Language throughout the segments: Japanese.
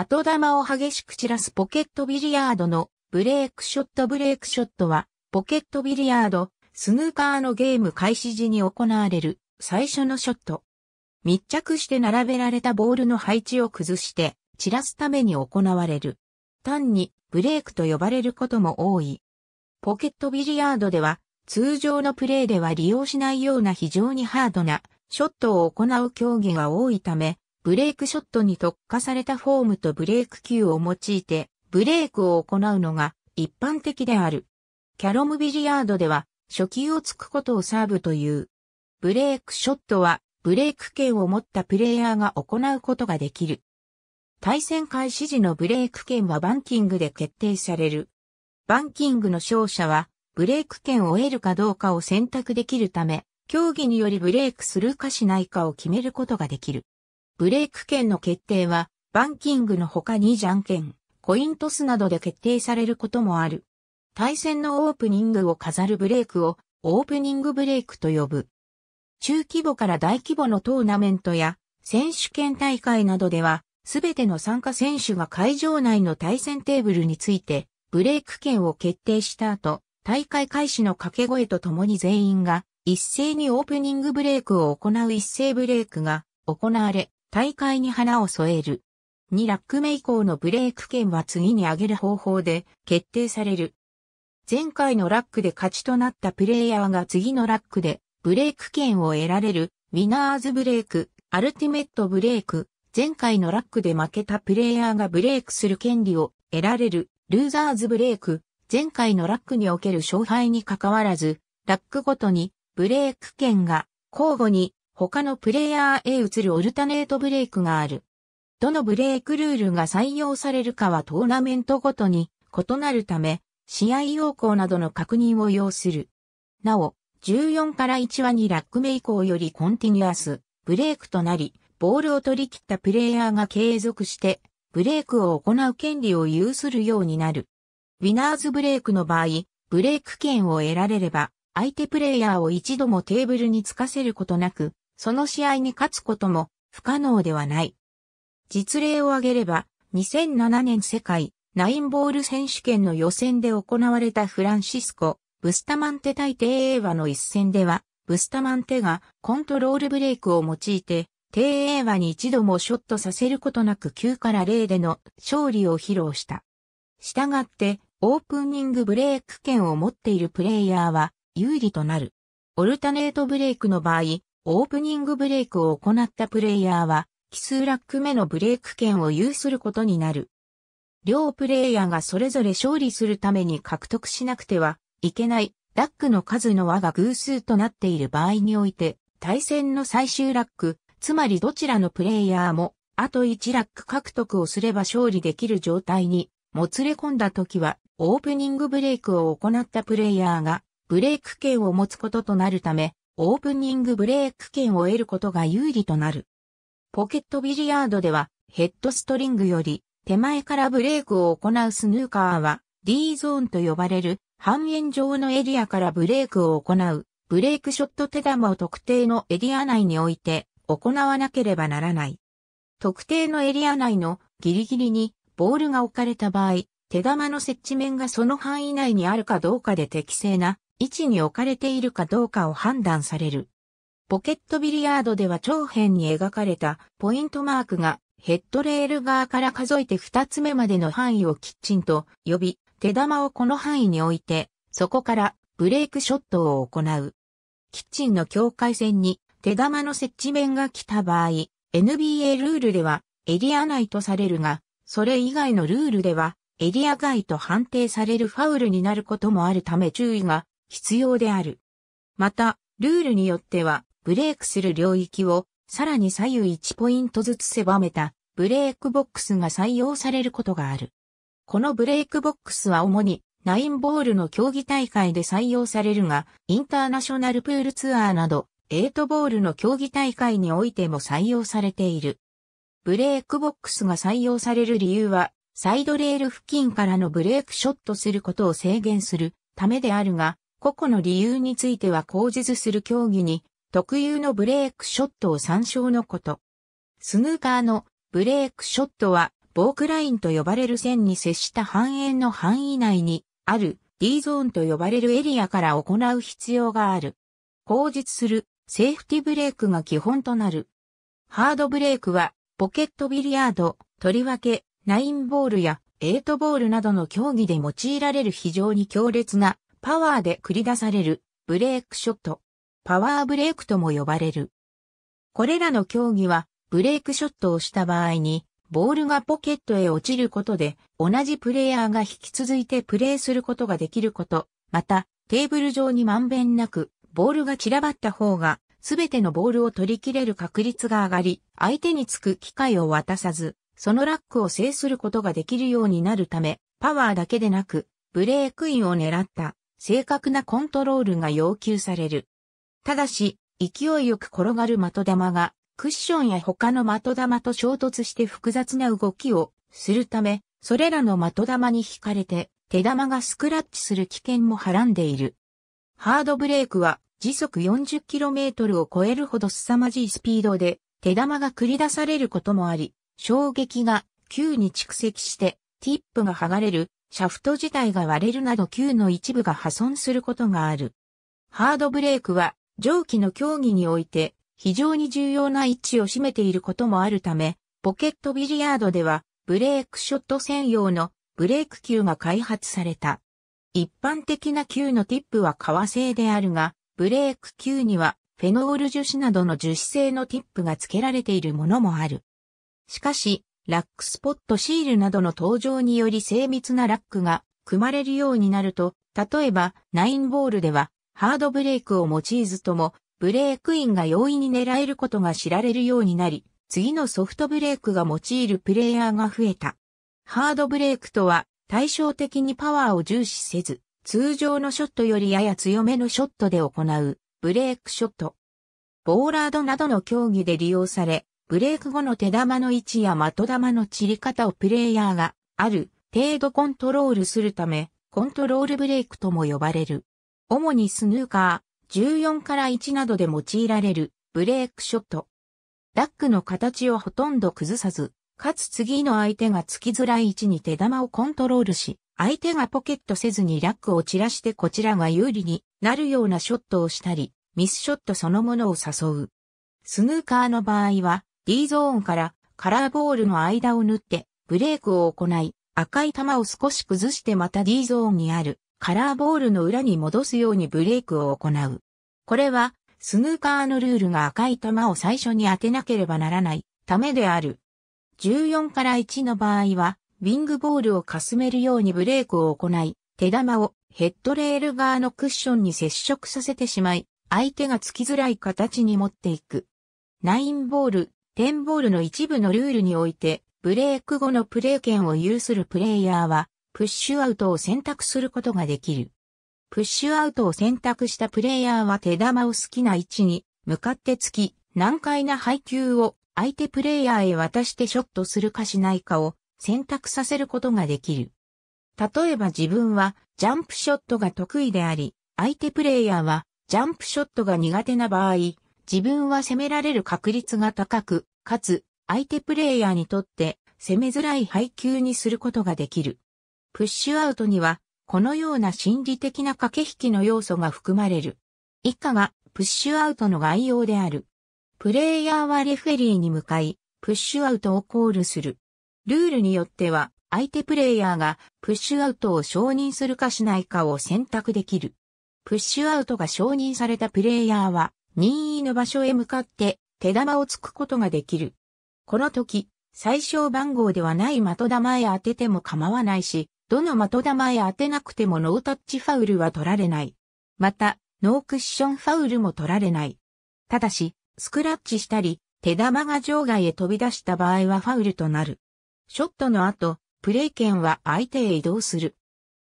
的玉を激しく散らすポケットビリヤードのブレークショットブレークショットは、ポケットビリヤード、スヌーカーのゲーム開始時に行われる最初のショット。密着して並べられたボールの配置を崩して散らすために行われる。単にブレークと呼ばれることも多い。ポケットビリヤードでは通常のプレイでは利用しないような非常にハードなショットを行う競技が多いため、ブレイクショットに特化されたフォームとブレイク球を用いて、ブレイクを行うのが一般的である。キャロムビリヤードでは、初球を突くことをサーブという。ブレイクショットは、ブレイク権を持ったプレイヤーが行うことができる。対戦開始時のブレイク権はバンキングで決定される。バンキングの勝者は、ブレイク権を得るかどうかを選択できるため、競技によりブレイクするかしないかを決めることができる。ブレイク権の決定は、バンキングの他にじゃんけん、コイントスなどで決定されることもある。対戦のオープニングを飾るブレイクをオープニングブレイクと呼ぶ。中規模から大規模のトーナメントや選手権大会などでは、すべての参加選手が会場内の対戦テーブルについてブレイク権を決定した後、大会開始の掛け声とともに全員が一斉にオープニングブレイクを行う一斉ブレイクが行われ、大会に花を添える。2ラック目以降のブレーク権は次に上げる方法で決定される。前回のラックで勝ちとなったプレイヤーが次のラックでブレーク権を得られるウィナーズブレーク、アルティメットブレーク、前回のラックで負けたプレイヤーがブレークする権利を得られるルーザーズブレーク、前回のラックにおける勝敗に関わらず、ラックごとにブレーク権が交互に他のプレイヤーへ移るオルタネートブレイクがある。どのブレイクルールが採用されるかはトーナメントごとに異なるため、試合要項などの確認を要する。なお、14から1話にラック目以降よりコンティニュアス、ブレイクとなり、ボールを取り切ったプレイヤーが継続して、ブレイクを行う権利を有するようになる。ウィナーズブレイクの場合、ブレイク権を得られれば、相手プレイヤーを一度もテーブルにつかせることなく、その試合に勝つことも不可能ではない。実例を挙げれば、2007年世界ナインボール選手権の予選で行われたフランシスコ、ブスタマンテ対テ英エーワの一戦では、ブスタマンテがコントロールブレイクを用いて、テ英エーワに一度もショットさせることなく9から0での勝利を披露した。したがって、オープニングブレイク権を持っているプレイヤーは有利となる。オルタネートブレイクの場合、オープニングブレイクを行ったプレイヤーは、奇数ラック目のブレイク権を有することになる。両プレイヤーがそれぞれ勝利するために獲得しなくてはいけないラックの数の和が偶数となっている場合において、対戦の最終ラック、つまりどちらのプレイヤーも、あと1ラック獲得をすれば勝利できる状態に、もつれ込んだ時は、オープニングブレイクを行ったプレイヤーが、ブレイク権を持つこととなるため、オープニングブレーク権を得ることが有利となる。ポケットビリヤードではヘッドストリングより手前からブレークを行うスヌーカーは D ゾーンと呼ばれる半円状のエリアからブレークを行うブレークショット手玉を特定のエリア内において行わなければならない。特定のエリア内のギリギリにボールが置かれた場合、手玉の設置面がその範囲内にあるかどうかで適正な位置に置かれているかどうかを判断される。ポケットビリヤードでは長辺に描かれたポイントマークがヘッドレール側から数えて2つ目までの範囲をキッチンと呼び、手玉をこの範囲に置いて、そこからブレイクショットを行う。キッチンの境界線に手玉の設置面が来た場合、NBA ルールではエリア内とされるが、それ以外のルールではエリア外と判定されるファウルになることもあるため注意が必要である。また、ルールによっては、ブレイクする領域をさらに左右1ポイントずつ狭めたブレイクボックスが採用されることがある。このブレイクボックスは主にナインボールの競技大会で採用されるが、インターナショナルプールツアーなど、エイトボールの競技大会においても採用されている。ブレイクボックスが採用される理由は、サイドレール付近からのブレークショットすることを制限するためであるが、個々の理由については口実する競技に、特有のブレークショットを参照のこと。スヌーカーのブレークショットは、ボークラインと呼ばれる線に接した半円の範囲内にある D ゾーンと呼ばれるエリアから行う必要がある。口実するセーフティブレークが基本となる。ハードブレークはポケットビリヤード、とりわけナインボールやエイトボールなどの競技で用いられる非常に強烈なパワーで繰り出されるブレークショット、パワーブレークとも呼ばれる。これらの競技はブレークショットをした場合にボールがポケットへ落ちることで同じプレイヤーが引き続いてプレーすることができること、またテーブル上にまんべんなくボールが散らばった方がすべてのボールを取り切れる確率が上がり、相手につく機会を渡さず、そのラックを制することができるようになるため、パワーだけでなく、ブレークインを狙った正確なコントロールが要求される。ただし、勢いよく転がる的玉が、クッションや他の的玉と衝突して複雑な動きをするため、それらの的玉に惹かれて、手玉がスクラッチする危険もはらんでいる。ハードブレークは時速 40km を超えるほど凄まじいスピードで手玉が繰り出されることもあり、衝撃が球に蓄積してティップが剥がれる、シャフト自体が割れるなど球の一部が破損することがある。ハードブレークは蒸気の競技において非常に重要な位置を占めていることもあるため、ポケットビリヤードではブレークショット専用のブレーク球が開発された。一般的な球のティップは革製であるが、ブレーク球にはフェノール樹脂などの樹脂製のティップが付けられているものもある。しかし、ラックスポットシールなどの登場により精密なラックが組まれるようになると、例えば、ナインボールでは、ハードブレイクを用いずとも、ブレークインが容易に狙えることが知られるようになり、次のソフトブレイクが用いるプレイヤーが増えた。ハードブレイクとは、対照的にパワーを重視せず、通常のショットよりやや強めのショットで行う、ブレイクショット。ボーラードなどの競技で利用され、ブレイク後の手玉の位置や的玉の散り方をプレイヤーがある程度コントロールするため、コントロールブレイクとも呼ばれる。主にスヌーカー、14から1などで用いられるブレイクショット。ダックの形をほとんど崩さず、かつ次の相手がつきづらい位置に手玉をコントロールし、相手がポケットせずにラックを散らしてこちらが有利になるようなショットをしたり、ミスショットそのものを誘う。スヌーカーの場合は、D ゾーンからカラーボールの間を縫ってブレークを行い、赤い球を少し崩してまた D ゾーンにあるカラーボールの裏に戻すようにブレークを行う。これはスヌーカーのルールが赤い球を最初に当てなければならないためである。14から1の場合は、ウィングボールをかすめるようにブレークを行い、手玉をヘッドレール側のクッションに接触させてしまい、相手がつきづらい形に持っていく。ナインボールテンボールの一部のルールにおいて、ブレーク後のプレー権を有するプレイヤーは、プッシュアウトを選択することができる。プッシュアウトを選択したプレイヤーは手玉を好きな位置に向かって突き、難解な配球を相手プレイヤーへ渡してショットするかしないかを選択させることができる。例えば自分はジャンプショットが得意であり、相手プレイヤーはジャンプショットが苦手な場合、自分は攻められる確率が高く、かつ、相手プレイヤーにとって攻めづらい配球にすることができる。プッシュアウトには、このような心理的な駆け引きの要素が含まれる。以下が、プッシュアウトの概要である。プレイヤーはレフェリーに向かい、プッシュアウトをコールする。ルールによっては、相手プレイヤーがプッシュアウトを承認するかしないかを選択できる。プッシュアウトが承認されたプレイヤーは、任意の場所へ向かって手玉を突くことができる。この時、最小番号ではない的玉へ当てても構わないし、どの的玉へ当てなくてもノータッチファウルは取られない。また、ノークッションファウルも取られない。ただし、スクラッチしたり、手玉が場外へ飛び出した場合はファウルとなる。ショットの後、プレイ権は相手へ移動する。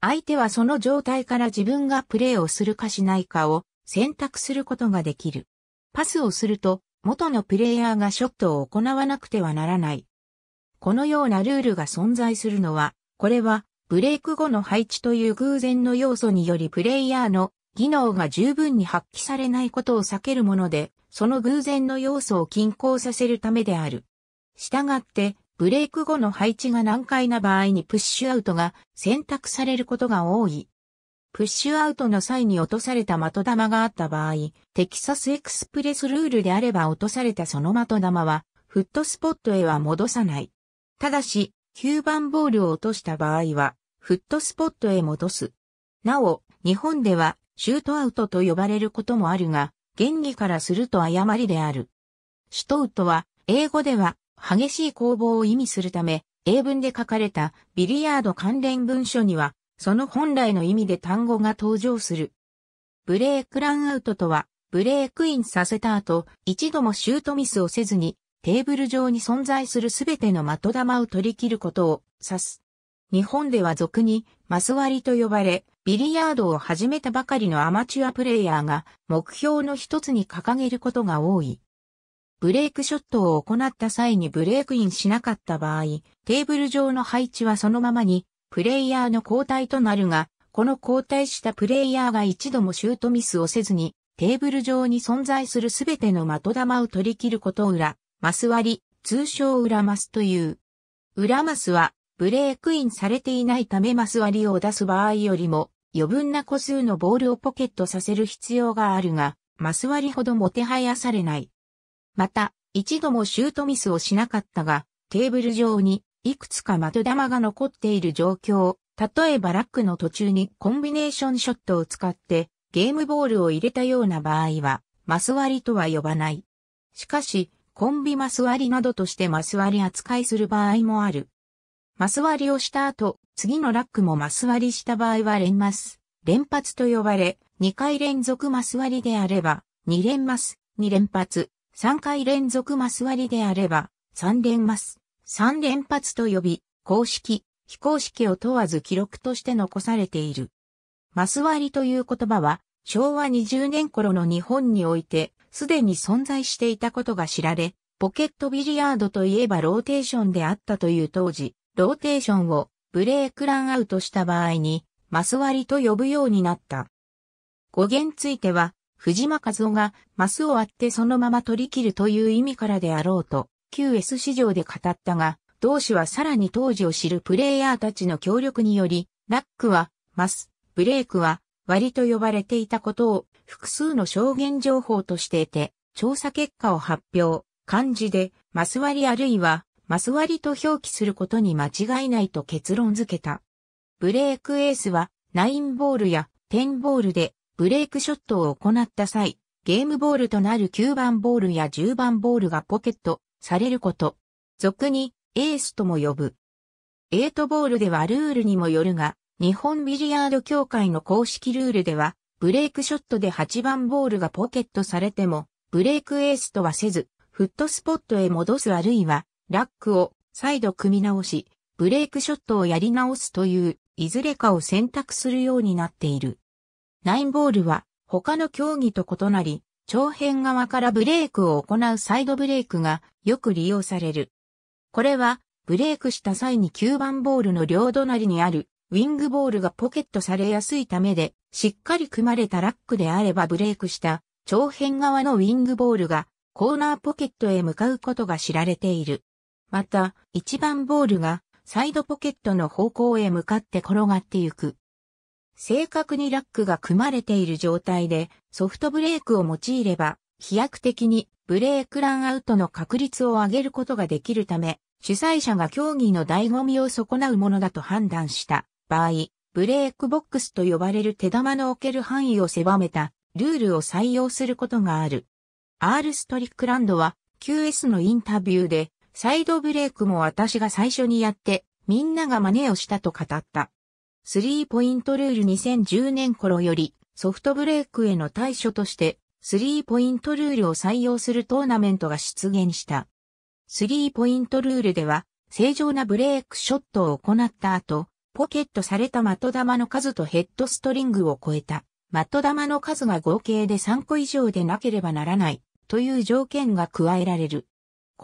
相手はその状態から自分がプレイをするかしないかを選択することができる。パスをすると、元のプレイヤーがショットを行わなくてはならない。このようなルールが存在するのは、これはブレイク後の配置という偶然の要素によりプレイヤーの技能が十分に発揮されないことを避けるもので、その偶然の要素を均衡させるためである。したがって、ブレイク後の配置が難解な場合にプッシュアウトが選択されることが多い。プッシュアウトの際に落とされた的玉があった場合、テキサスエクスプレスルールであれば落とされたその的玉は、フットスポットへは戻さない。ただし、9番ボールを落とした場合は、フットスポットへ戻す。なお、日本では、シュートアウトと呼ばれることもあるが、原理からすると誤りである。シュトウトは、英語では、激しい攻防を意味するため、英文で書かれたビリヤード関連文書には、その本来の意味で単語が登場する。ブレークランアウトとは、ブレークインさせた後、一度もシュートミスをせずに、テーブル上に存在するすべての的玉を取り切ることを指す。日本では俗に、マス割りと呼ばれ、ビリヤードを始めたばかりのアマチュアプレイヤーが目標の一つに掲げることが多い。ブレイクショットを行った際にブレイクインしなかった場合、テーブル上の配置はそのままにプレイヤーの交代となるが、この交代したプレイヤーが一度もシュートミスをせずに、テーブル上に存在するすべての的玉を取り切ることを裏、マス割り、通称裏マスという。裏マスは、ブレークインされていないためマス割りを出す場合よりも、余分な個数のボールをポケットさせる必要があるが、マス割りほどもてはやされない。また、一度もシュートミスをしなかったが、テーブル上にいくつか的玉が残っている状況、例えばラックの途中にコンビネーションショットを使ってゲームボールを入れたような場合は、マス割りとは呼ばない。しかし、コンビマス割りなどとしてマス割り扱いする場合もある。マス割りをした後、次のラックもマス割りした場合は連マス、連発と呼ばれ、2回連続マス割りであれば、2連マス、2連発、3回連続マス割りであれば、3連マス。3連発と呼び、公式、非公式を問わず記録として残されている。マス割りという言葉は、昭和20年頃の日本において、すでに存在していたことが知られ、ポケットビリヤードといえばローテーションであったという当時、ローテーションをブレークランアウトした場合に、マス割りと呼ぶようになった。語源ついては、藤間和夫がマスを割ってそのまま取り切るという意味からであろうと QS 市場で語ったが、同氏はさらに当時を知るプレイヤーたちの協力により、ラックは、マス、ブレイクは、割と呼ばれていたことを複数の証言情報として得て、調査結果を発表、漢字で、マス割あるいは、マス割と表記することに間違いないと結論付けた。ブレイクエースは、ナインボールやテンボールで、ブレイクショットを行った際、ゲームボールとなる9番ボールや10番ボールがポケット、されること。俗に、エースとも呼ぶ。エイトボールではルールにもよるが、日本ビリヤード協会の公式ルールでは、ブレイクショットで8番ボールがポケットされても、ブレイクエースとはせず、フットスポットへ戻すあるいは、ラックを再度組み直し、ブレイクショットをやり直すという、いずれかを選択するようになっている。ナインボールは他の競技と異なり、長辺側からブレークを行うサイドブレークがよく利用される。これは、ブレークした際に9番ボールの両隣にあるウィングボールがポケットされやすいためで、しっかり組まれたラックであればブレークした長辺側のウィングボールがコーナーポケットへ向かうことが知られている。また、1番ボールがサイドポケットの方向へ向かって転がってゆく。正確にラックが組まれている状態でソフトブレークを用いれば飛躍的にブレークランアウトの確率を上げることができるため主催者が競技の醍醐味を損なうものだと判断した場合ブレークボックスと呼ばれる手玉の置ける範囲を狭めたルールを採用することがある。R ストリックランドは QS のインタビューでサイドブレークも私が最初にやってみんなが真似をしたと語った。スリーポイントルール2010年頃よりソフトブレイクへの対処としてスリーポイントルールを採用するトーナメントが出現した。スリーポイントルールでは正常なブレイクショットを行った後、ポケットされた的玉の数とヘッドストリングを超えた的玉の数が合計で3個以上でなければならないという条件が加えられる。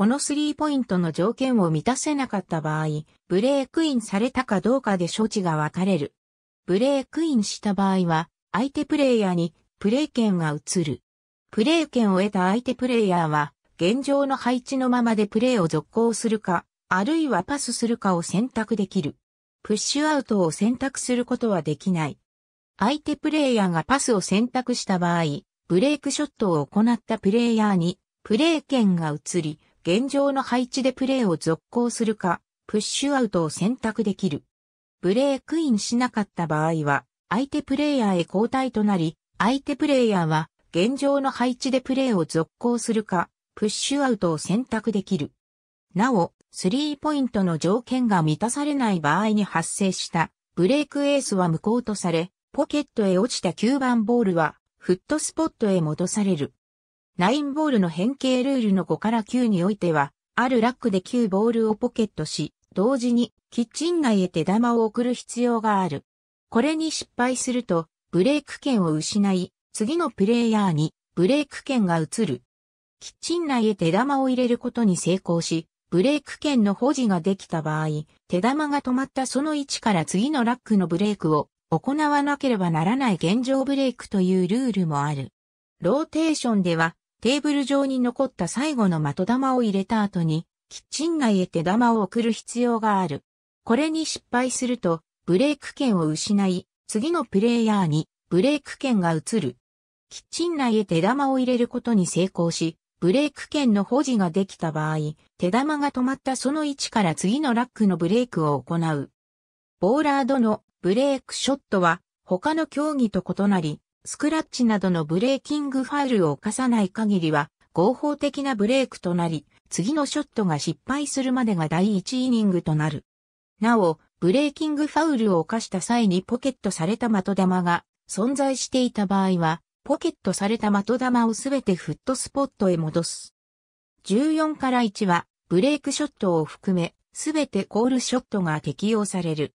このスリーポイントの条件を満たせなかった場合、ブレークインされたかどうかで処置が分かれる。ブレークインした場合は、相手プレイヤーにプレイ権が移る。プレイ権を得た相手プレイヤーは、現状の配置のままでプレイを続行するか、あるいはパスするかを選択できる。プッシュアウトを選択することはできない。相手プレイヤーがパスを選択した場合、ブレイクショットを行ったプレイヤーに、プレイ権が移り、現状の配置でプレーを続行するか、プッシュアウトを選択できる。ブレークインしなかった場合は、相手プレイヤーへ交代となり、相手プレイヤーは、現状の配置でプレーを続行するか、プッシュアウトを選択できる。なお、スリーポイントの条件が満たされない場合に発生したブレイクエースは無効とされ、ポケットへ落ちた9番ボールはフットスポットへ戻される。ナインボールの変形ルールの5から9においては、あるラックで9ボールをポケットし、同時にキッチン内へ手玉を送る必要がある。これに失敗すると、ブレイク権を失い、次のプレイヤーにブレイク権が移る。キッチン内へ手玉を入れることに成功し、ブレイク権の保持ができた場合、手玉が止まったその位置から次のラックのブレイクを行わなければならない現状ブレイクというルールもある。ローテーションでは、テーブル上に残った最後の的玉を入れた後に、キッチン内へ手玉を送る必要がある。これに失敗すると、ブレーク権を失い、次のプレイヤーにブレーク権が移る。キッチン内へ手玉を入れることに成功し、ブレーク権の保持ができた場合、手玉が止まったその位置から次のラックのブレークを行う。ボーラードのブレークショットは他の競技と異なり、スクラッチなどのブレーキングファウルを犯さない限りは合法的なブレークとなり、次のショットが失敗するまでが第1イニングとなる。なお、ブレーキングファウルを犯した際にポケットされた的玉が存在していた場合は、ポケットされた的玉をすべてフットスポットへ戻す。14から1は、ブレークショットを含め、すべてコールショットが適用される。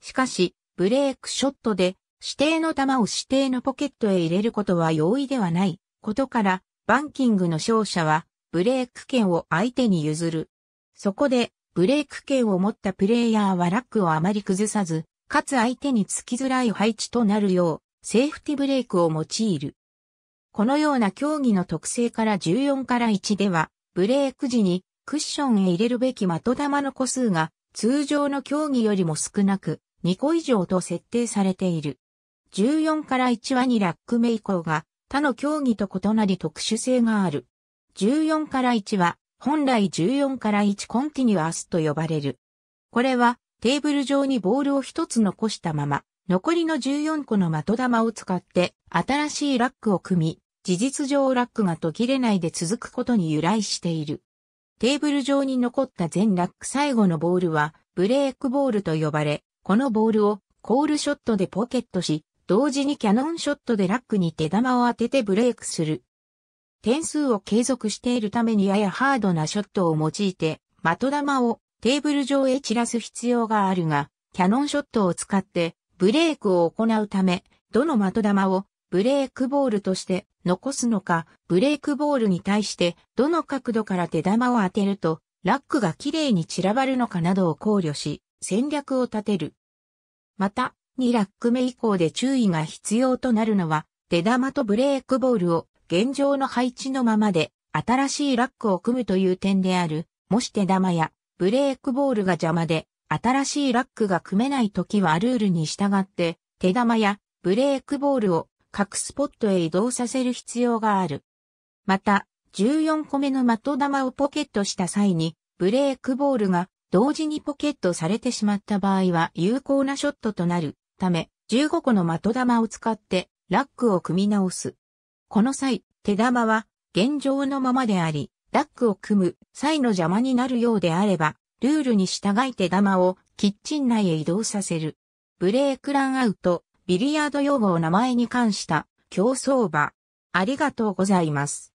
しかし、ブレークショットで指定の球を指定のポケットへ入れることは容易ではないことから、バンキングの勝者はブレーク権を相手に譲る。そこで、ブレーク権を持ったプレイヤーはラックをあまり崩さず、かつ相手につきづらい配置となるよう、セーフティブレイクを用いる。このような競技の特性から14から1では、ブレーク時にクッションへ入れるべき的球の個数が通常の競技よりも少なく2個以上と設定されている。14から1話にラックメ以降が他の競技と異なり特殊性がある。14から1話、本来14から1コンティニュアスと呼ばれる。これはテーブル上にボールを一つ残したまま、残りの14個の的玉を使って新しいラックを組み、事実上ラックが途切れないで続くことに由来している。テーブル上に残った全ラック最後のボールはブレークボールと呼ばれ、このボールをコールショットでポケットし、同時にキャノンショットでラックに手玉を当ててブレイクする。点数を継続しているためにややハードなショットを用いて、的玉をテーブル上へ散らす必要があるが、キャノンショットを使ってブレイクを行うため、どの的玉をブレイクボールとして残すのか、ブレイクボールに対してどの角度から手玉を当てると、ラックが綺麗に散らばるのかなどを考慮し、戦略を立てる。また、2ラック目以降で注意が必要となるのは、出玉とブレークボールを現状の配置のままで新しいラックを組むという点である。もし手玉やブレークボールが邪魔で新しいラックが組めない時はルールに従って手玉やブレークボールを各スポットへ移動させる必要がある。また、14個目の的玉をポケットした際にブレークボールが同時にポケットされてしまった場合は有効なショットとなる。ため、15個の的玉を使ってラックを組み直す。この際、手玉は現状のままであり、ラックを組む際の邪魔になるようであれば、ルールに従い手玉をキッチン内へ移動させる。ブレークランアウト、ビリヤード用語を名前に関した競争場。ありがとうございます。